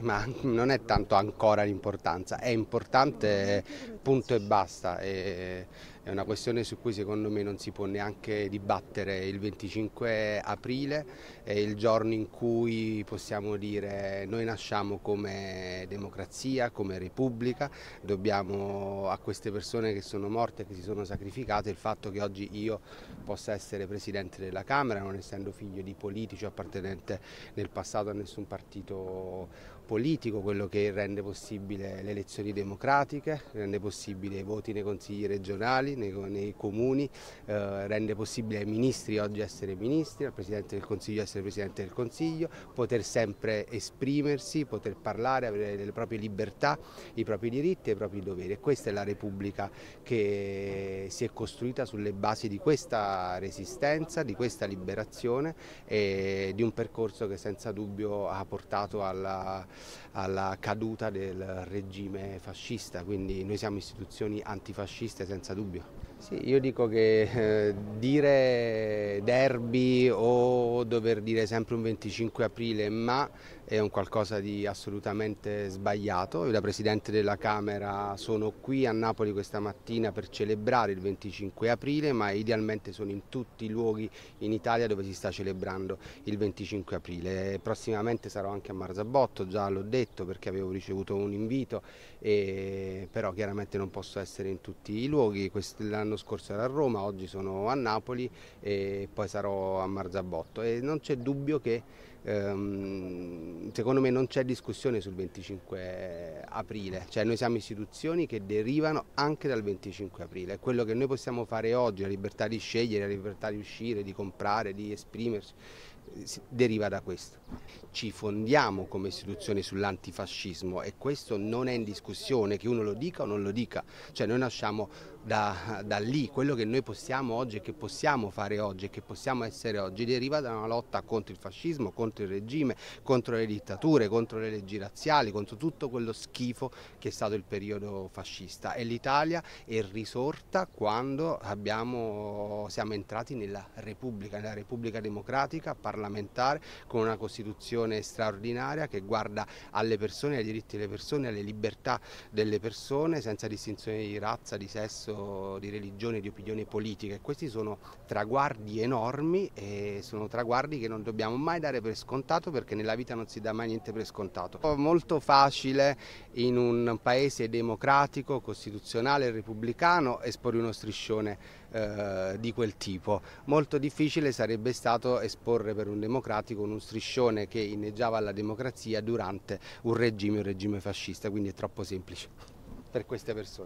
ma non è tanto ancora l'importanza, è importante punto e basta, è una questione su cui secondo me non si può neanche dibattere, il 25 aprile è il giorno in cui possiamo dire noi nasciamo come democrazia, come repubblica, dobbiamo a queste persone che sono morte, che si sono sacrificate, il fatto che oggi io possa essere Presidente della Camera, non essendo figlio di politici o appartenente nel passato a nessun partito politico quello che rende possibile le elezioni democratiche, rende possibile i voti nei consigli regionali, nei, nei comuni, eh, rende possibile ai ministri oggi essere ministri, al Presidente del Consiglio essere Presidente del Consiglio, poter sempre esprimersi, poter parlare, avere le proprie libertà, i propri diritti e i propri doveri. E questa è la Repubblica che si è costruita sulle basi di questa resistenza, di questa liberazione e di un percorso che senza dubbio ha portato alla alla caduta del regime fascista, quindi noi siamo istituzioni antifasciste senza dubbio. Sì, io dico che eh, dire derby o dover dire sempre un 25 aprile ma è un qualcosa di assolutamente sbagliato. Io da Presidente della Camera sono qui a Napoli questa mattina per celebrare il 25 aprile ma idealmente sono in tutti i luoghi in Italia dove si sta celebrando il 25 aprile. Prossimamente sarò anche a Marzabotto, già l'ho detto perché avevo ricevuto un invito, e, però chiaramente non posso essere in tutti i luoghi. Quest- l'anno scorso ero a Roma, oggi sono a Napoli e poi sarò a Marzabotto e non c'è dubbio che ehm, secondo me non c'è discussione sul 25 aprile, cioè noi siamo istituzioni che derivano anche dal 25 aprile, quello che noi possiamo fare oggi, la libertà di scegliere, la libertà di uscire, di comprare, di esprimersi, deriva da questo. Ci fondiamo come istituzione sull'antifascismo e questo non è in discussione, che uno lo dica o non lo dica, cioè noi nasciamo da, da, lì, quello che noi possiamo oggi e che possiamo fare oggi e che possiamo essere oggi deriva da una lotta contro il fascismo, contro il regime, contro le dittature, contro le leggi razziali, contro tutto quello schifo che è stato il periodo fascista e l'Italia è risorta quando abbiamo, siamo entrati nella Repubblica, nella Repubblica democratica, parlamentare, con una Costituzione straordinaria che guarda alle persone, ai diritti delle persone, alle libertà delle persone senza distinzione di razza, di sesso, di religione, di opinione politica. Questi sono traguardi enormi e sono traguardi che non dobbiamo mai dare per scontato perché nella vita non si dà mai niente per scontato. Molto facile in un paese democratico, costituzionale repubblicano esporre uno striscione eh, di quel tipo. Molto difficile sarebbe stato esporre per un democratico uno striscione che inneggiava alla democrazia durante un regime, un regime fascista, quindi è troppo semplice per queste persone.